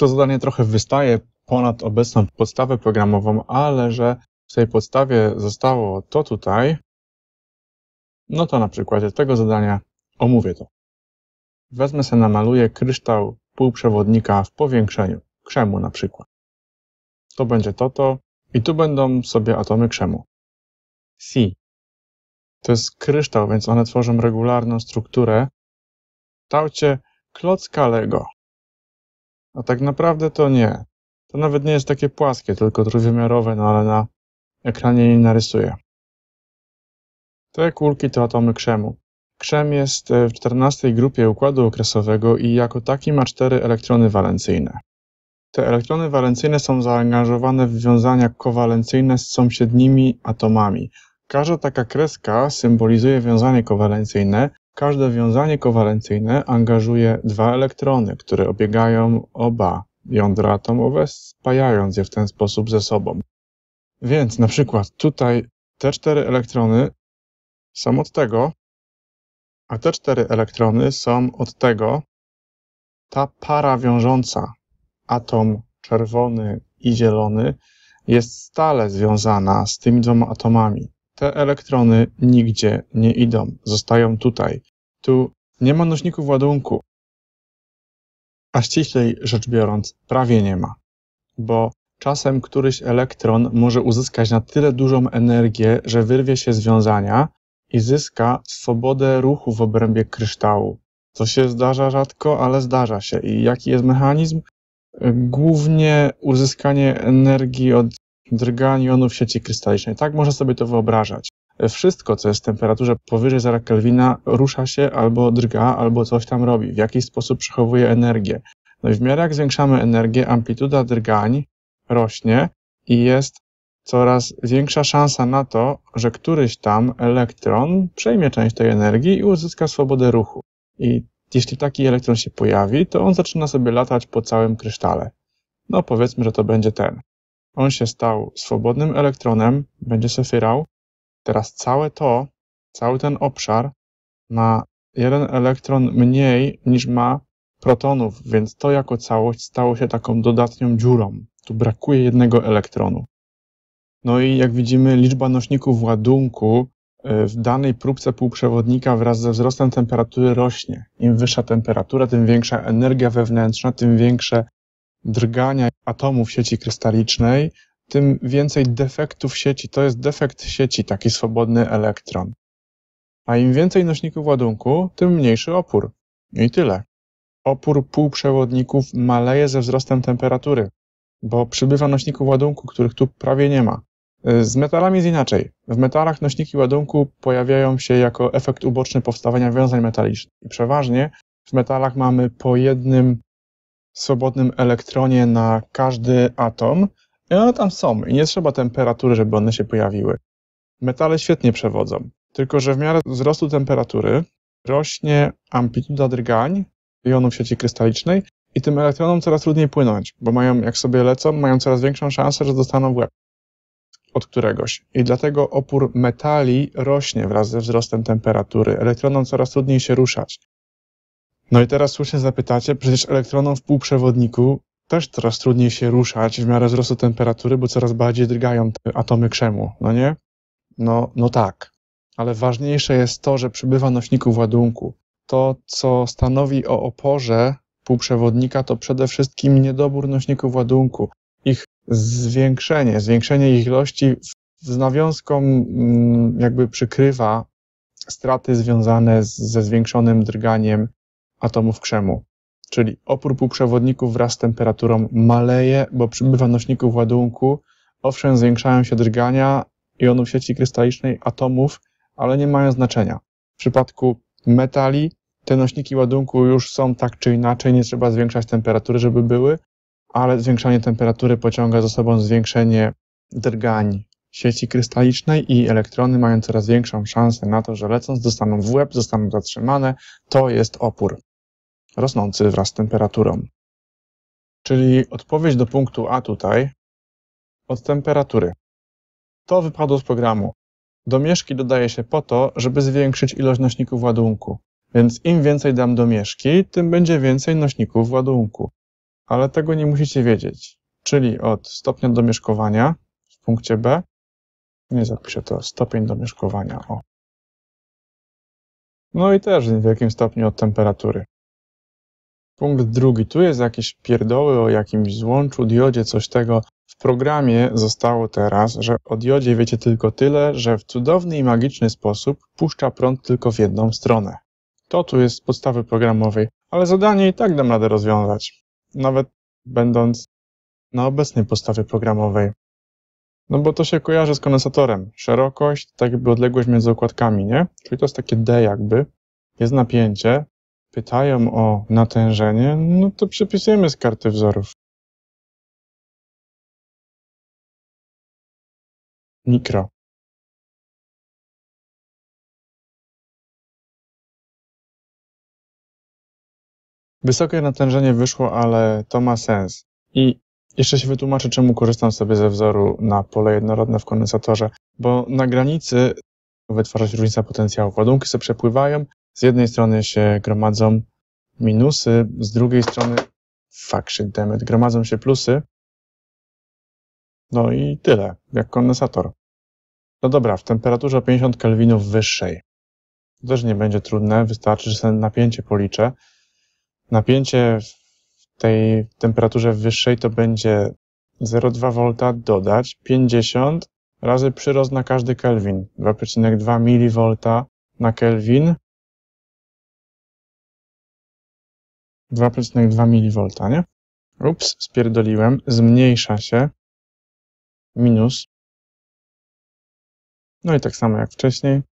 to zadanie trochę wystaje ponad obecną podstawę programową, ale że w tej podstawie zostało to tutaj, no to na przykładzie tego zadania omówię to. Wezmę sobie, namaluję kryształ półprzewodnika w powiększeniu, krzemu na przykład. To będzie to, to i tu będą sobie atomy krzemu. Si. To jest kryształ, więc one tworzą regularną strukturę w kształcie klocka Lego. A tak naprawdę to nie. To nawet nie jest takie płaskie, tylko trójwymiarowe, no ale na ekranie nie narysuję. Te kulki to atomy krzemu. Krzem jest e, w 14 grupie układu okresowego i jako taki ma cztery elektrony walencyjne. Te elektrony walencyjne są zaangażowane w wiązania kowalencyjne z sąsiednimi atomami. Każda taka kreska symbolizuje wiązanie kowalencyjne, Każde wiązanie kowalencyjne angażuje dwa elektrony, które obiegają oba jądra atomowe, spajając je w ten sposób ze sobą. Więc na przykład tutaj te cztery elektrony są od tego, a te cztery elektrony są od tego. Ta para wiążąca atom czerwony i zielony jest stale związana z tymi dwoma atomami. Te elektrony nigdzie nie idą, zostają tutaj. Tu nie ma nośników ładunku, a ściślej rzecz biorąc, prawie nie ma, bo czasem któryś elektron może uzyskać na tyle dużą energię, że wyrwie się związania i zyska swobodę ruchu w obrębie kryształu. To się zdarza rzadko, ale zdarza się. I jaki jest mechanizm? Głównie uzyskanie energii od drgań jonów w sieci krystalicznej. Tak można sobie to wyobrażać. Wszystko, co jest w temperaturze powyżej 0 Kelvina rusza się albo drga, albo coś tam robi, w jakiś sposób przechowuje energię. No i w miarę jak zwiększamy energię, amplituda drgań rośnie i jest coraz większa szansa na to, że któryś tam elektron przejmie część tej energii i uzyska swobodę ruchu. I jeśli taki elektron się pojawi, to on zaczyna sobie latać po całym krysztale. No powiedzmy, że to będzie ten. On się stał swobodnym elektronem, będzie sefirał. Teraz całe to, cały ten obszar ma jeden elektron mniej niż ma protonów, więc to jako całość stało się taką dodatnią dziurą. Tu brakuje jednego elektronu. No i jak widzimy, liczba nośników ładunku y, w danej próbce półprzewodnika wraz ze wzrostem temperatury rośnie. Im wyższa temperatura, tym większa energia wewnętrzna, tym większe drgania atomów sieci krystalicznej, tym więcej defektów sieci. To jest defekt sieci, taki swobodny elektron. A im więcej nośników ładunku, tym mniejszy opór. I tyle. Opór półprzewodników maleje ze wzrostem temperatury, bo przybywa nośników ładunku, których tu prawie nie ma. Z metalami jest inaczej. W metalach nośniki ładunku pojawiają się jako efekt uboczny powstawania wiązań metalicznych. I przeważnie w metalach mamy po jednym swobodnym elektronie na każdy atom i one tam są i nie trzeba temperatury, żeby one się pojawiły. Metale świetnie przewodzą, tylko że w miarę wzrostu temperatury rośnie amplituda drgań jonów sieci krystalicznej i tym elektronom coraz trudniej płynąć, bo mają, jak sobie lecą, mają coraz większą szansę, że dostaną w łeb od któregoś. I dlatego opór metali rośnie wraz ze wzrostem temperatury. Elektronom coraz trudniej się ruszać. No i teraz słusznie zapytacie, przecież elektronom w półprzewodniku też coraz trudniej się ruszać w miarę wzrostu temperatury, bo coraz bardziej drgają te atomy krzemu, no nie? No, no tak. Ale ważniejsze jest to, że przybywa nośników ładunku. To, co stanowi o oporze półprzewodnika, to przede wszystkim niedobór nośników ładunku. Ich zwiększenie, zwiększenie ich ilości z nawiązką mm, jakby przykrywa straty związane ze zwiększonym drganiem atomów krzemu. Czyli opór półprzewodników wraz z temperaturą maleje, bo przybywa nośników ładunku. Owszem, zwiększają się drgania jonów sieci krystalicznej, atomów, ale nie mają znaczenia. W przypadku metali te nośniki ładunku już są tak czy inaczej, nie trzeba zwiększać temperatury, żeby były, ale zwiększanie temperatury pociąga za sobą zwiększenie drgań sieci krystalicznej i elektrony mają coraz większą szansę na to, że lecąc dostaną w łeb, zostaną zatrzymane. To jest opór rosnący wraz z temperaturą. Czyli odpowiedź do punktu A tutaj od temperatury. To wypadło z programu. Do mieszki dodaje się po to, żeby zwiększyć ilość nośników ładunku. Więc im więcej dam do mieszki, tym będzie więcej nośników ładunku. Ale tego nie musicie wiedzieć. Czyli od stopnia domieszkowania w punkcie B, nie zapiszę to, stopień domieszkowania, o. No i też w jakim stopniu od temperatury. Punkt drugi. Tu jest jakieś pierdoły o jakimś złączu, diodzie, coś tego. W programie zostało teraz, że o diodzie wiecie tylko tyle, że w cudowny i magiczny sposób puszcza prąd tylko w jedną stronę. To tu jest z podstawy programowej, ale zadanie i tak dam radę rozwiązać. Nawet będąc na obecnej podstawie programowej. No bo to się kojarzy z kondensatorem. Szerokość, tak jakby odległość między okładkami, nie? Czyli to jest takie D jakby. Jest napięcie, pytają o natężenie, no to przepisujemy z karty wzorów. Mikro. Wysokie natężenie wyszło, ale to ma sens. I jeszcze się wytłumaczę, czemu korzystam sobie ze wzoru na pole jednorodne w kondensatorze, bo na granicy wytwarza się różnica potencjału. Ładunki sobie przepływają, z jednej strony się gromadzą minusy, z drugiej strony fuck shit damn gromadzą się plusy. No i tyle, jak kondensator. No dobra, w temperaturze o 50 kelwinów wyższej. To też nie będzie trudne, wystarczy, że sobie napięcie policzę. Napięcie w tej temperaturze wyższej to będzie 0,2 V dodać 50 razy przyrost na każdy kelwin. 2,2 mV na kelwin 2,2 mV, nie? Ups, spierdoliłem, zmniejsza się, minus. No i tak samo jak wcześniej.